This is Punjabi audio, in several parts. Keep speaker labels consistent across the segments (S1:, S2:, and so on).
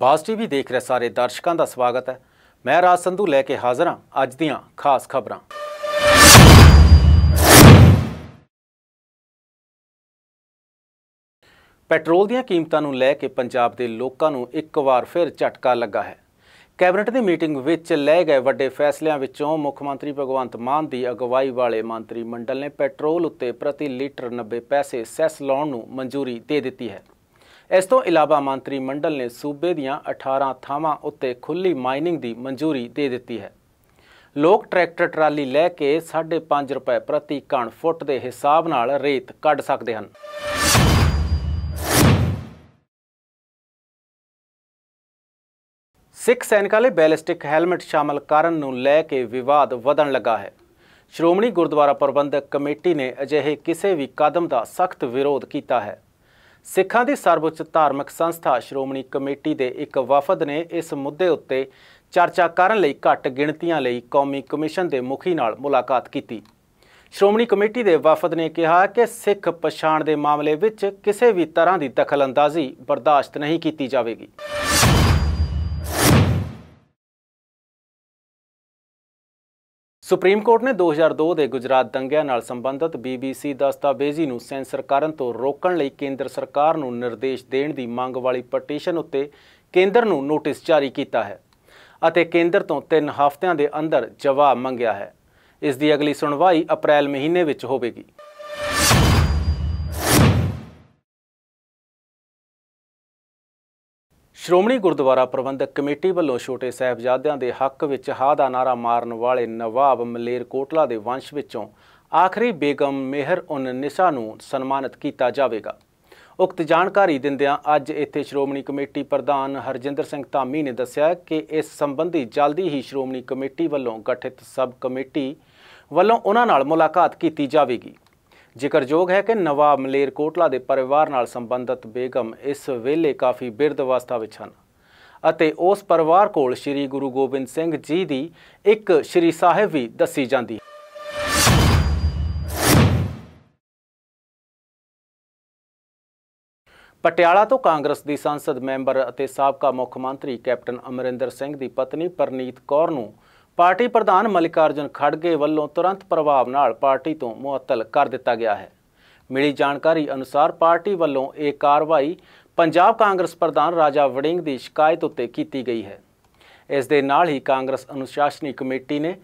S1: ਬਾਸ ਟੀਵੀ ਦੇਖ ਰਹੇ ਸਾਰੇ ਦਰਸ਼ਕਾਂ ਦਾ ਸਵਾਗਤ ਹੈ ਮੈਂ ਰਾਜ ਸੰਧੂ ਲੈ ਕੇ ਹਾਜ਼ਰ ਹਾਂ ਅੱਜ ਦੀਆਂ ਖਾਸ ਖਬਰਾਂ ਪੈਟਰੋਲ ਦੀਆਂ ਕੀਮਤਾਂ ਨੂੰ ਲੈ ਕੇ ਪੰਜਾਬ ਦੇ ਲੋਕਾਂ ਨੂੰ ਇੱਕ ਵਾਰ ਫਿਰ ਝਟਕਾ ਲੱਗਾ ਹੈ ਕੈਬਨਿਟ ਦੀ ਮੀਟਿੰਗ ਵਿੱਚ ਲਏ ਗਏ ਵੱਡੇ ਫੈਸਲਿਆਂ ਵਿੱਚੋਂ ਮੁੱਖ ਮੰਤਰੀ ਭਗਵੰਤ ਮਾਨ ਦੀ ਅਗਵਾਈ ਵਾਲੇ ਮੰਤਰੀ ਮੰਡਲ ਨੇ ਪੈਟਰੋਲ ਉੱਤੇ ਪ੍ਰਤੀ ਲੀਟਰ 90 ਪੈਸੇ ਸੈਸ ਲਾਉਣ ਨੂੰ ਮਨਜ਼ੂਰੀ ਦੇ ਦਿੱਤੀ ਹੈ ਇਸ ਤੋਂ ਇਲਾਵਾ ਮੰਤਰੀ ਮੰਡਲ ਨੇ ਸੂਬੇ ਦੀਆਂ 18 ਥਾਵਾਂ ਉੱਤੇ ਖੁੱਲੀ ਮਾਈਨਿੰਗ ਦੀ ਮਨਜ਼ੂਰੀ ਦੇ ਦਿੱਤੀ ਹੈ ਲੋਕ ਟਰੈਕਟਰ ਟਰਾਲੀ ਲੈ ਕੇ 5.5 ਰੁਪਏ ਪ੍ਰਤੀ ਕਣ ਫੁੱਟ ਦੇ ਹਿਸਾਬ ਨਾਲ ਰੇਤ ਕੱਢ ਸਕਦੇ ਹਨ ਸਿੱਖ ਸੈਨਿਕਾਂ ਲਈ ਬੈਲਿਸਟਿਕ ਹੈਲਮਟ ਸ਼ਾਮਲ ਕਰਨ ਨੂੰ ਲੈ ਕੇ ਵਿਵਾਦ ਵਧਣ ਲੱਗਾ ਹੈ ਸ਼੍ਰੋਮਣੀ ਗੁਰਦੁਆਰਾ ਪ੍ਰਬੰਧਕ ਕਮੇਟੀ ਨੇ ਅਜਿਹੇ ਕਿਸੇ ਵੀ ਕਦਮ ਦਾ ਸਖਤ ਵਿਰੋਧ ਕੀਤਾ ਹੈ ਸਿੱਖਾਂ ਦੀ ਸਰਵਉੱਚ ਧਾਰਮਿਕ ਸੰਸਥਾ ਸ਼੍ਰੋਮਣੀ ਕਮੇਟੀ ਦੇ ਇੱਕ ਵਫਦ ਨੇ ਇਸ ਮੁੱਦੇ ਉੱਤੇ ਚਰਚਾ ਕਰਨ ਲਈ ਘੱਟ ਗਿਣਤੀਆਂ ਲਈ ਕੌਮੀ ਕਮਿਸ਼ਨ ਦੇ ਮੁਖੀ ਨਾਲ ਮੁਲਾਕਾਤ ਕੀਤੀ ਸ਼੍ਰੋਮਣੀ ਕਮੇਟੀ ਦੇ ਵਫਦ ਨੇ ਕਿਹਾ ਕਿ ਸਿੱਖ ਪਛਾਣ ਦੇ ਮਾਮਲੇ ਵਿੱਚ ਕਿਸੇ ਵੀ ਤਰ੍ਹਾਂ ਦੀ ਦਖਲਅੰਦਾਜ਼ੀ ਬਰਦਾਸ਼ਤ ਨਹੀਂ ਕੀਤੀ ਜਾਵੇਗੀ ਸੁਪਰੀਮ ਕੋਰਟ ਨੇ 2002 ਦੇ ਗੁਜਰਾਤ ਦੰਗਿਆਂ ਨਾਲ ਸੰਬੰਧਿਤ BBC ਦਸਤਾਵੇਜ਼ੀ ਨੂੰ ਸੈਂਸਰ ਕਰਨ ਤੋਂ ਰੋਕਣ ਲਈ ਕੇਂਦਰ ਸਰਕਾਰ ਨੂੰ ਨਿਰਦੇਸ਼ ਦੇਣ ਦੀ ਮੰਗ ਵਾਲੀ ਪਟੀਸ਼ਨ ਉੱਤੇ ਕੇਂਦਰ ਨੂੰ ਨੋਟਿਸ ਜਾਰੀ ਕੀਤਾ ਹੈ ਅਤੇ ਕੇਂਦਰ ਤੋਂ 3 ਹਫ਼ਤਿਆਂ ਦੇ ਅੰਦਰ ਜਵਾਬ ਮੰਗਿਆ ਹੈ ਇਸ ਦੀ ਅਗਲੀ ਸੁਣਵਾਈ ਅਪ੍ਰੈਲ ਮਹੀਨੇ ਵਿੱਚ ਹੋਵੇਗੀ ਸ਼੍ਰੋਮਣੀ ਗੁਰਦੁਆਰਾ ਪ੍ਰਬੰਧਕ ਕਮੇਟੀ ਵੱਲੋਂ ਛੋਟੇ ਸਹਿਬਜ਼ਾਦਿਆਂ ਦੇ ਹੱਕ ਵਿੱਚ ਹਾ ਦਾ ਨਾਰਾ ਮਾਰਨ ਵਾਲੇ ਨਵਾਬ ਮਲੇਰ ਕੋਟਲਾ ਦੇ ਵੰਸ਼ ਵਿੱਚੋਂ ਆਖਰੀ ਬੇਗਮ ਮਿਹਰ ਉਨ ਨਿਸਾ ਨੂੰ ਸਨਮਾਨਿਤ ਕੀਤਾ ਜਾਵੇਗਾ ਉਕਤ ਜਾਣਕਾਰੀ ਦਿੰਦਿਆਂ ਅੱਜ ਇੱਥੇ ਸ਼੍ਰੋਮਣੀ ਕਮੇਟੀ ਪ੍ਰਧਾਨ ਹਰਜਿੰਦਰ ਸਿੰਘ ਧਾਮੀ ਨੇ ਦੱਸਿਆ ਕਿ ਇਸ ਸੰਬੰਧੀ ਜਲਦੀ ਹੀ ਸ਼੍ਰੋਮਣੀ ਕਮੇਟੀ ਵੱਲੋਂ ਗਠਿਤ ਸਬ ਕਮੇਟੀ ਵੱਲੋਂ ਉਹਨਾਂ ਨਾਲ ਮੁਲਾਕਾਤ ਕੀਤੀ ਜਾਵੇਗੀ ਜ਼ਿਕਰਯੋਗ ਹੈ ਕਿ ਨਵਾਬ ਮਲੇਰਕੋਟਲਾ ਦੇ ਪਰਿਵਾਰ ਨਾਲ ਸੰਬੰਧਿਤ ਬੇਗਮ ਇਸ ਵੇਲੇ ਕਾਫੀ ਬਿਰਧ ਅਵਸਥਾ ਵਿੱਚ ਹਨ ਅਤੇ ਉਸ ਪਰਿਵਾਰ ਕੋਲ ਸ੍ਰੀ ਗੁਰੂ ਗੋਬਿੰਦ ਸਿੰਘ ਜੀ ਦੀ ਇੱਕ ਸ੍ਰੀ ਸਾਹਿਬ ਵੀ ਦੱਸੀ ਜਾਂਦੀ ਹੈ ਪਟਿਆਲਾ ਤੋਂ ਕਾਂਗਰਸ ਦੀ ਸੰਸਦ ਮੈਂਬਰ ਅਤੇ ਸਾਬਕਾ ਮੁੱਖ ਮੰਤਰੀ ਕੈਪਟਨ ਅਮਰਿੰਦਰ ਸਿੰਘ ਦੀ ਪਤਨੀ ਪਰਨੀਤ ਕੌਰ ਨੂੰ ਪਾਰਟੀ ਪ੍ਰਧਾਨ ਮਲਿਕਾਰਜਨ ਖੜਗੇ ਵੱਲੋਂ ਤੁਰੰਤ ਪ੍ਰਭਾਵ ਨਾਲ ਪਾਰਟੀ ਤੋਂ ਮੁਅੱਤਲ ਕਰ ਦਿੱਤਾ ਗਿਆ ਹੈ ਮਿਲੀ ਜਾਣਕਾਰੀ ਅਨੁਸਾਰ ਪਾਰਟੀ ਵੱਲੋਂ ਇਹ ਕਾਰਵਾਈ ਪੰਜਾਬ ਕਾਂਗਰਸ ਪ੍ਰਧਾਨ ਰਾਜਾ ਵੜਿੰਗ ਦੀ ਸ਼ਿਕਾਇਤ ਉੱਤੇ ਕੀਤੀ ਗਈ ਹੈ ਇਸ ਦੇ ਨਾਲ ਹੀ ਕਾਂਗਰਸ ਅਨੁਸ਼ਾਸਨੀ ਕਮੇਟੀ ਨੇ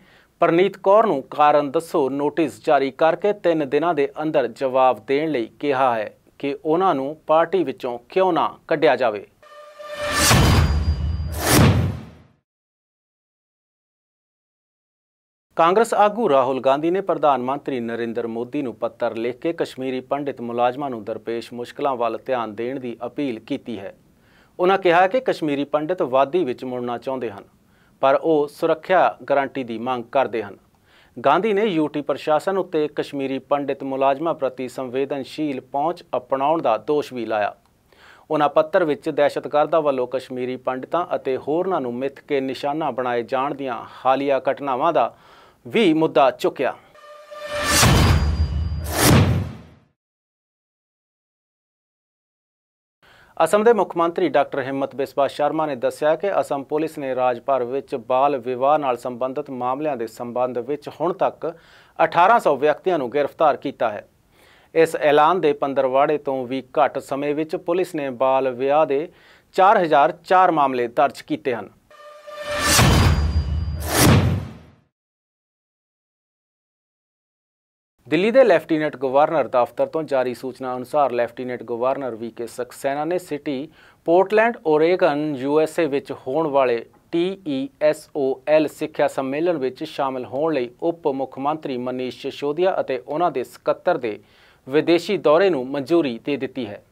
S1: ਪਰਨੀਤ ਕੌਰ ਨੂੰ ਕਾਰਨ ਦੱਸੋ ਨੋਟਿਸ ਜਾਰੀ ਕਰਕੇ 3 ਦਿਨਾਂ ਦੇ ਅੰਦਰ ਜਵਾਬ ਦੇਣ ਲਈ ਕਿਹਾ ਹੈ ਕਿ ਉਹਨਾਂ ਨੂੰ ਪਾਰਟੀ ਵਿੱਚੋਂ ਕਿਉਂ ਨਾ ਕੱਢਿਆ ਜਾਵੇ ਕਾਂਗਰਸ ਆਗੂ ਰਾਹੁਲ ਗਾਂਧੀ ਨੇ ਪ੍ਰਧਾਨ ਮੰਤਰੀ ਨਰਿੰਦਰ ਮੋਦੀ ਨੂੰ ਪੱਤਰ ਲਿਖ ਕੇ ਕਸ਼ਮੀਰੀ ਪੰਡਿਤ ਮੁਲਾਜ਼ਮਾਂ ਨੂੰ ਦਰਪੇਸ਼ ਮੁਸ਼ਕਲਾਂ ਵੱਲ ਧਿਆਨ ਦੇਣ ਦੀ ਅਪੀਲ ਕੀਤੀ ਹੈ ਉਹਨਾਂ ਕਿਹਾ ਕਿ ਕਸ਼ਮੀਰੀ ਪੰਡਿਤ ਵਾਦੀ ਵਿੱਚ ਮੁੜਨਾ ਚਾਹੁੰਦੇ ਹਨ ਪਰ ਉਹ ਸੁਰੱਖਿਆ ਗਾਰੰਟੀ ਦੀ ਮੰਗ ਕਰਦੇ ਹਨ ਗਾਂਧੀ ਨੇ ਯੂਟੀ ਪ੍ਰਸ਼ਾਸਨ ਉੱਤੇ ਕਸ਼ਮੀਰੀ ਪੰਡਿਤ ਮੁਲਾਜ਼ਮਾਂ ਪ੍ਰਤੀ ਸੰਵੇਦਨਸ਼ੀਲ ਪਹੁੰਚ ਅਪਣਾਉਣ ਦਾ ਦੋਸ਼ ਵੀ ਲਾਇਆ ਉਹਨਾਂ ਪੱਤਰ ਵਿੱਚ ਦਹਿਸ਼ਤਗਰਦਾਂ ਵੱਲੋਂ ਕਸ਼ਮੀਰੀ ਪੰਡਤਾਂ ਅਤੇ ਹੋਰਨਾਂ ਨੂੰ ਮਿੱਥ ਕੇ ਨਿਸ਼ਾਨਾ ਬਣਾਏ ਜਾਣ ਦੀਆਂ ਹਾਲੀਆ ਘਟਨਾਵਾਂ ਦਾ ਵੀ ਮੁੱਦਾ ਚੁੱਕਿਆ ਅਸਮ ਦੇ ਮੁੱਖ ਮੰਤਰੀ ਡਾਕਟਰ ਹਿੰਮਤ ਬਿਸਵਾ ਸ਼ਰਮਾ ਨੇ ਦੱਸਿਆ ਕਿ ਅਸਮ ਪੁਲਿਸ ਨੇ ਰਾਜ ਭਰ ਵਿੱਚ ਬਾਲ ਵਿਵਾਹ ਨਾਲ ਸੰਬੰਧਿਤ ਮਾਮਲਿਆਂ ਦੇ ਸੰਬੰਧ ਵਿੱਚ ਹੁਣ ਤੱਕ 1800 ਵਿਅਕਤੀਆਂ ਨੂੰ ਗ੍ਰਿਫਤਾਰ ਕੀਤਾ ਹੈ ਇਸ ਐਲਾਨ ਦੇ 15 ਵਾੜੇ ਤੋਂ ਵੀ ਘੱਟ ਸਮੇਂ ਵਿੱਚ ਪੁਲਿਸ ਨੇ ਬਾਲ ਵਿਆਹ ਦੇ 4004 ਮਾਮਲੇ ਦਰਜ ਕੀਤੇ ਹਨ ਦਿੱਲੀ ਦੇ ਲੈਫਟੀਨੈਂਟ ਗਵਰਨਰ ਦਫ਼ਤਰ ਤੋਂ ਜਾਰੀ ਸੂਚਨਾ ਅਨੁਸਾਰ ਲੈਫਟੀਨੈਂਟ ਗਵਰਨਰ ਵੀਕੇ ਸਕਸੈਨਾ ਨੇ ਸਿਟੀ ਪੋਰਟਲੈਂਡ ਓਰੇਗਨ ਯੂਐਸਏ ਵਿੱਚ ਹੋਣ ਵਾਲੇ TESOL ਸਿੱਖਿਆ ਸੰਮੇਲਨ ਵਿੱਚ ਸ਼ਾਮਲ ਹੋਣ ਲਈ ਉਪ ਮੁੱਖ ਮੰਤਰੀ ਮਨੀਸ਼ ਸ਼ਿਸ਼ੋਦੀਆ ਅਤੇ ਉਹਨਾਂ ਦੇ ਸਕੱਤਰ ਦੇ ਵਿਦੇਸ਼ੀ ਦੌਰੇ ਨੂੰ ਮਨਜ਼ੂਰੀ ਦੇ ਦਿੱਤੀ ਹੈ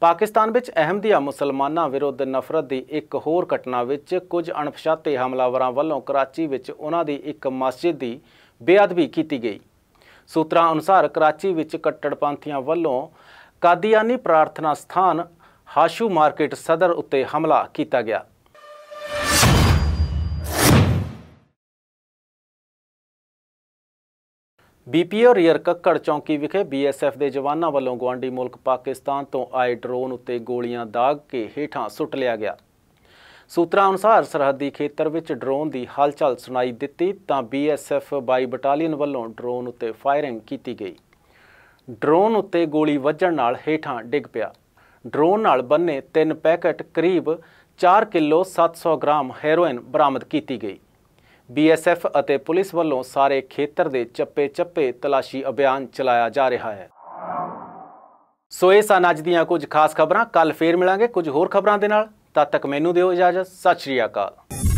S1: ਪਾਕਿਸਤਾਨ ਵਿੱਚ ਅਹਿਮਦੀਆ ਮੁਸਲਮਾਨਾਂ ਵਿਰੁੱਧ ਨਫ਼ਰਤ ਦੀ ਇੱਕ ਹੋਰ ਘਟਨਾ ਵਿੱਚ ਕੁਝ ਅਣਪਛਾਤੇ ਹਮਲਾਵਰਾਂ ਵੱਲੋਂ ਕਰਾਚੀ ਵਿੱਚ ਉਹਨਾਂ ਦੀ ਇੱਕ ਮਸਜਿਦ ਦੀ ਬੇਅਦਬੀ ਕੀਤੀ ਗਈ ਸੂਤਰਾਂ ਅਨੁਸਾਰ ਕਰਾਚੀ ਵਿੱਚ ਕੱਟੜਪੰਥੀਆਂ ਵੱਲੋਂ ਕਾਦੀਆਨੀ ਪ੍ਰਾਰਥਨਾ ਸਥਾਨ ਹਾਸ਼ੂ ਮਾਰਕੀਟ ਸਦਰ ਉੱਤੇ ਹਮਲਾ ਕੀਤਾ ਗਿਆ ਬੀਪੀਓ ਰੀਅਰ ਕੱਕੜ ਚੌਂਕੀ ਵਿਖੇ ਬੀਐਸਐਫ ਦੇ ਜਵਾਨਾਂ ਵੱਲੋਂ ਗਵਾਂਡੀ ਮੁਲਕ ਪਾਕਿਸਤਾਨ ਤੋਂ ਆਏ ਡਰੋਨ ਉੱਤੇ ਗੋਲੀਆਂ ਦਾਗ ਕੇ ਹੇਠਾਂ ਸੁੱਟ ਲਿਆ ਗਿਆ ਸੂਤਰਾਂ ਅਨੁਸਾਰ ਸਰਹੱਦੀ ਖੇਤਰ ਵਿੱਚ ਡਰੋਨ ਦੀ ਹਲਚਲ ਸੁਣਾਈ ਦਿੱਤੀ ਤਾਂ ਬੀਐਸਐਫ 22 ਬਟਾਲੀਅਨ ਵੱਲੋਂ ਡਰੋਨ ਉੱਤੇ ਫਾਇਰਿੰਗ ਕੀਤੀ ਗਈ ਡਰੋਨ ਉੱਤੇ ਗੋਲੀ ਵੱਜਣ ਨਾਲ ਹੇਠਾਂ ਡਿੱਗ ਪਿਆ ਡਰੋਨ ਨਾਲ ਬੰਨੇ ਤਿੰਨ ਪੈਕੇਟ ਕਰੀਬ 4 ਕਿਲੋ 700 ਗ੍ਰਾਮ ਹੈਰੋਇਨ ਬਰਾਮਦ ਕੀਤੀ ਗਈ ਬੀਐਸਐਫ ਅਤੇ ਪੁਲਿਸ ਵੱਲੋਂ ਸਾਰੇ ਖੇਤਰ ਦੇ ਚੱਪੇ-ਚੱਪੇ ਤਲਾਸ਼ੀ ਅਭਿਆਨ ਚਲਾਇਆ ਜਾ ਰਿਹਾ ਹੈ ਸੋ ਇਹ ਸਨ ਅੱਜ ਦੀਆਂ ਕੁਝ ਖਾਸ ਖਬਰਾਂ ਕੱਲ ਫੇਰ ਮਿਲਾਂਗੇ ਕੁਝ ਹੋਰ ਖਬਰਾਂ ਦੇ ਨਾਲ ਤਦ ਤੱਕ ਮੈਨੂੰ ਦਿਓ ਇਜਾਜ਼ਤ ਸਤਿ ਸ਼੍ਰੀ ਅਕਾਲ